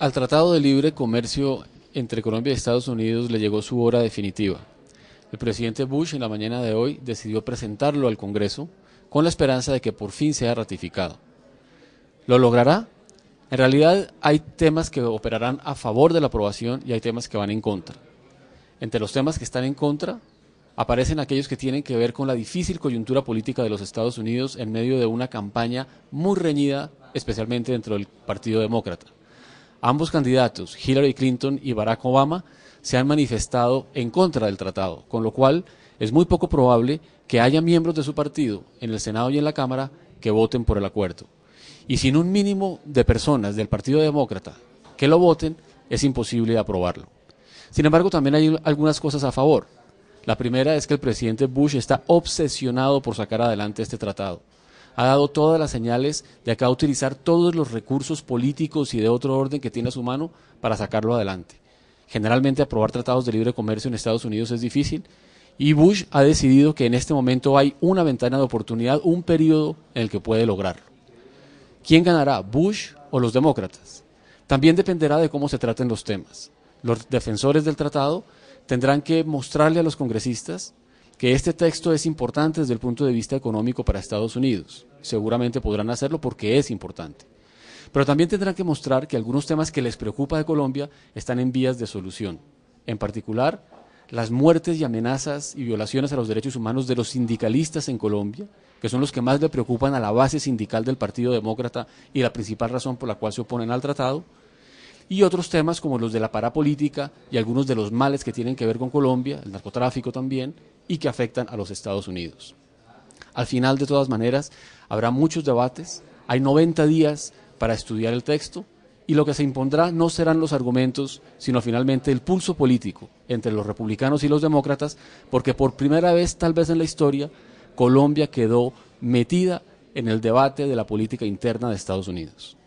Al Tratado de Libre Comercio entre Colombia y Estados Unidos le llegó su hora definitiva. El presidente Bush en la mañana de hoy decidió presentarlo al Congreso con la esperanza de que por fin sea ratificado. ¿Lo logrará? En realidad hay temas que operarán a favor de la aprobación y hay temas que van en contra. Entre los temas que están en contra aparecen aquellos que tienen que ver con la difícil coyuntura política de los Estados Unidos en medio de una campaña muy reñida, especialmente dentro del Partido Demócrata. Ambos candidatos, Hillary Clinton y Barack Obama, se han manifestado en contra del tratado, con lo cual es muy poco probable que haya miembros de su partido en el Senado y en la Cámara que voten por el acuerdo. Y sin un mínimo de personas del Partido Demócrata que lo voten, es imposible aprobarlo. Sin embargo, también hay algunas cosas a favor. La primera es que el presidente Bush está obsesionado por sacar adelante este tratado ha dado todas las señales de acá utilizar todos los recursos políticos y de otro orden que tiene a su mano para sacarlo adelante. Generalmente aprobar tratados de libre comercio en Estados Unidos es difícil y Bush ha decidido que en este momento hay una ventana de oportunidad, un periodo en el que puede lograrlo. ¿Quién ganará, Bush o los demócratas? También dependerá de cómo se traten los temas. Los defensores del tratado tendrán que mostrarle a los congresistas que este texto es importante desde el punto de vista económico para Estados Unidos. Seguramente podrán hacerlo porque es importante. Pero también tendrán que mostrar que algunos temas que les preocupa de Colombia están en vías de solución. En particular, las muertes y amenazas y violaciones a los derechos humanos de los sindicalistas en Colombia, que son los que más le preocupan a la base sindical del Partido Demócrata y la principal razón por la cual se oponen al tratado, y otros temas como los de la parapolítica y algunos de los males que tienen que ver con Colombia, el narcotráfico también, y que afectan a los Estados Unidos. Al final, de todas maneras, habrá muchos debates, hay 90 días para estudiar el texto y lo que se impondrá no serán los argumentos, sino finalmente el pulso político entre los republicanos y los demócratas, porque por primera vez tal vez en la historia, Colombia quedó metida en el debate de la política interna de Estados Unidos.